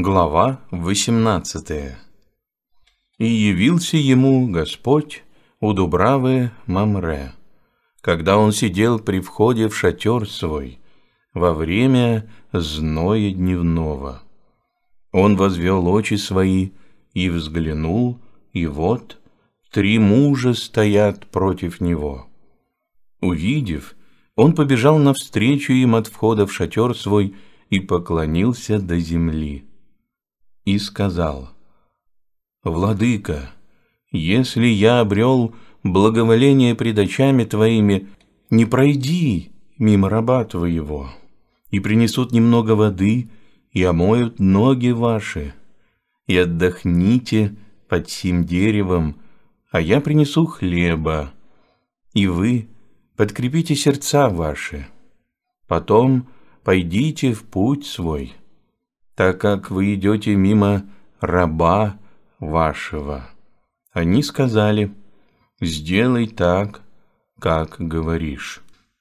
Глава 18 «И явился ему Господь у Дубравы Мамре, когда он сидел при входе в шатер свой во время зноя дневного. Он возвел очи свои и взглянул, и вот три мужа стоят против него. Увидев, он побежал навстречу им от входа в шатер свой и поклонился до земли» и сказал, «Владыка, если я обрел благоволение пред очами твоими, не пройди мимо раба твоего, и принесут немного воды, и омоют ноги ваши, и отдохните под сим деревом, а я принесу хлеба, и вы подкрепите сердца ваши. Потом пойдите в путь свой» так как вы идете мимо раба вашего». Они сказали, «Сделай так, как говоришь».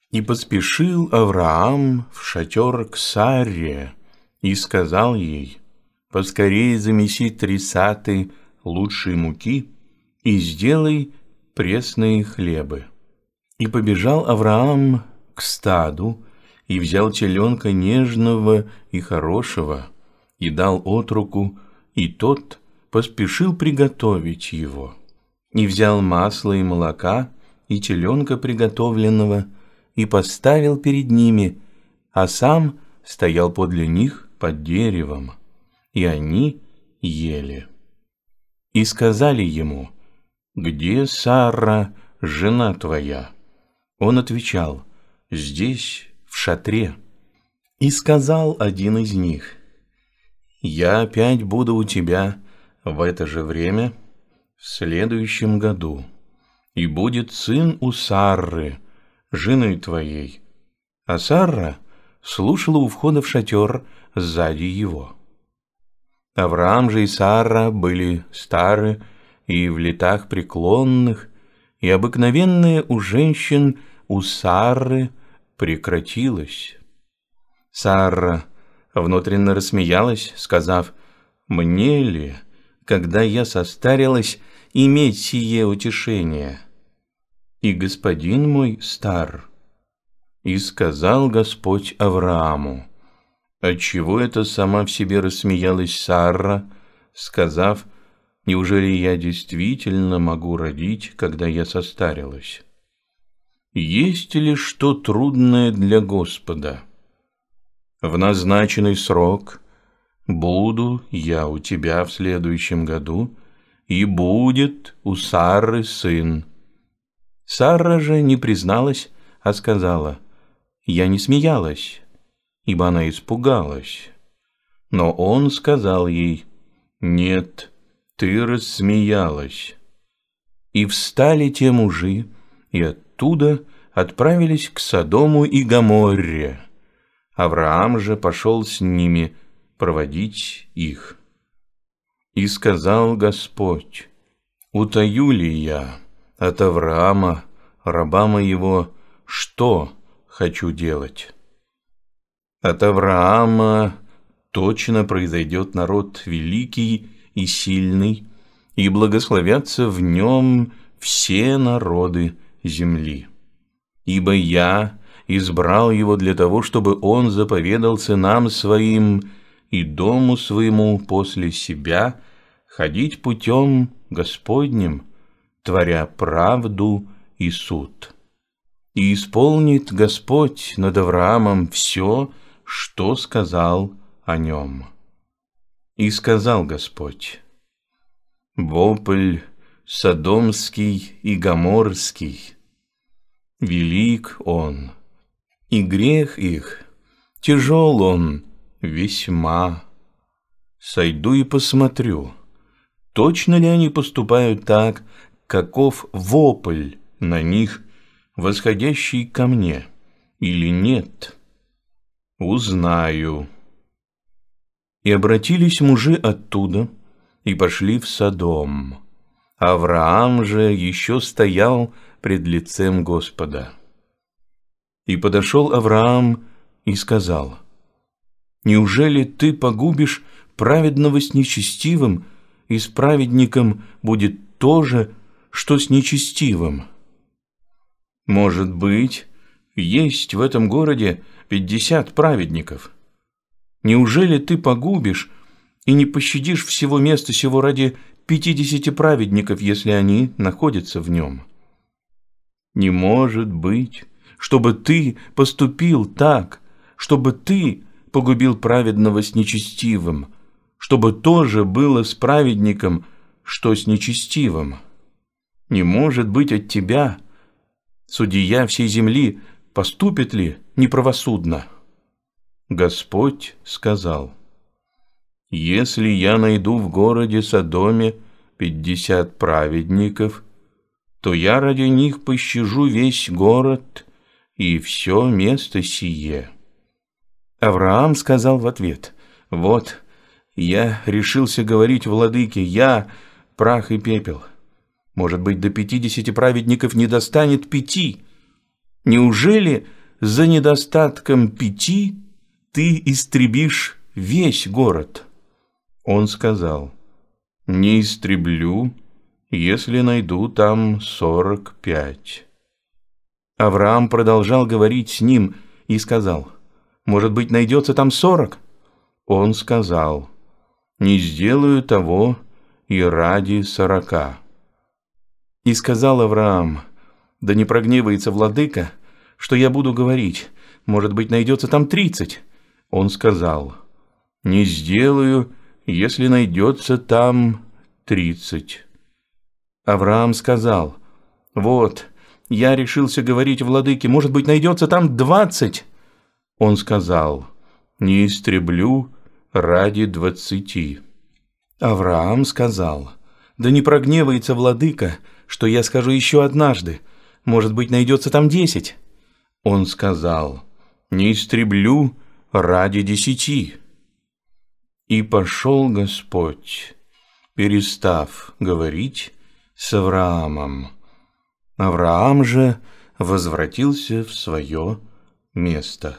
И поспешил Авраам в шатер к Саре и сказал ей, «Поскорее замеси три лучшей муки и сделай пресные хлебы». И побежал Авраам к стаду и взял теленка нежного и хорошего – и дал отруку, и тот поспешил приготовить его. И взял масло и молока, и теленка приготовленного, и поставил перед ними, а сам стоял подле них под деревом, и они ели. И сказали ему, «Где Сара, жена твоя?» Он отвечал, «Здесь, в шатре». И сказал один из них, я опять буду у тебя в это же время в следующем году, и будет сын у Сарры, жены твоей». А Сарра слушала у входа в шатер сзади его. Авраам же и Сара были стары и в летах преклонных, и обыкновенное у женщин у Сары прекратилось. Сара – внутренне рассмеялась, сказав, «Мне ли, когда я состарилась, иметь сие утешение?» «И господин мой стар». И сказал Господь Аврааму, «Отчего это сама в себе рассмеялась Сара, сказав, «Неужели я действительно могу родить, когда я состарилась?» «Есть ли что трудное для Господа?» в назначенный срок буду я у тебя в следующем году, и будет у Сары сын». Сара же не призналась, а сказала, «Я не смеялась, ибо она испугалась». Но он сказал ей, «Нет, ты рассмеялась». И встали те мужи, и оттуда отправились к Содому и Гаморре. Авраам же пошел с ними проводить их. И сказал Господь, «Утаю ли я от Авраама, раба моего, что хочу делать?» От Авраама точно произойдет народ великий и сильный, и благословятся в нем все народы земли. Ибо я избрал его для того, чтобы он заповедал сынам своим и дому своему после себя ходить путем Господним, творя правду и суд. И исполнит Господь над Авраамом все, что сказал о нем. И сказал Господь, «Вопль Содомский и Гоморский, велик он» и грех их тяжел он весьма. Сойду и посмотрю, точно ли они поступают так, каков вопль на них, восходящий ко мне, или нет. Узнаю. И обратились мужи оттуда и пошли в Содом. Авраам же еще стоял пред лицем Господа. И подошел Авраам и сказал, «Неужели ты погубишь праведного с нечестивым, и с праведником будет то же, что с нечестивым?» «Может быть, есть в этом городе пятьдесят праведников. Неужели ты погубишь и не пощадишь всего места сего ради пятидесяти праведников, если они находятся в нем?» «Не может быть!» чтобы ты поступил так, чтобы ты погубил праведного с нечестивым, чтобы тоже было с праведником, что с нечестивым. Не может быть от тебя, судья всей земли, поступит ли неправосудно? Господь сказал, «Если я найду в городе Содоме пятьдесят праведников, то я ради них пощажу весь город и все место сие». Авраам сказал в ответ, «Вот, я решился говорить владыке, я прах и пепел. Может быть, до пятидесяти праведников не достанет пяти. Неужели за недостатком пяти ты истребишь весь город?» Он сказал, «Не истреблю, если найду там сорок пять». Авраам продолжал говорить с ним и сказал, «Может быть, найдется там сорок?» Он сказал, «Не сделаю того и ради сорока». И сказал Авраам, «Да не прогневается владыка, что я буду говорить, может быть, найдется там тридцать». Он сказал, «Не сделаю, если найдется там тридцать». Авраам сказал, «Вот, — я решился говорить владыке, может быть, найдется там двадцать. Он сказал, не истреблю ради двадцати. Авраам сказал, да не прогневается владыка, что я скажу еще однажды, может быть, найдется там десять. Он сказал, не истреблю ради десяти. И пошел Господь, перестав говорить с Авраамом Авраам же возвратился в свое место.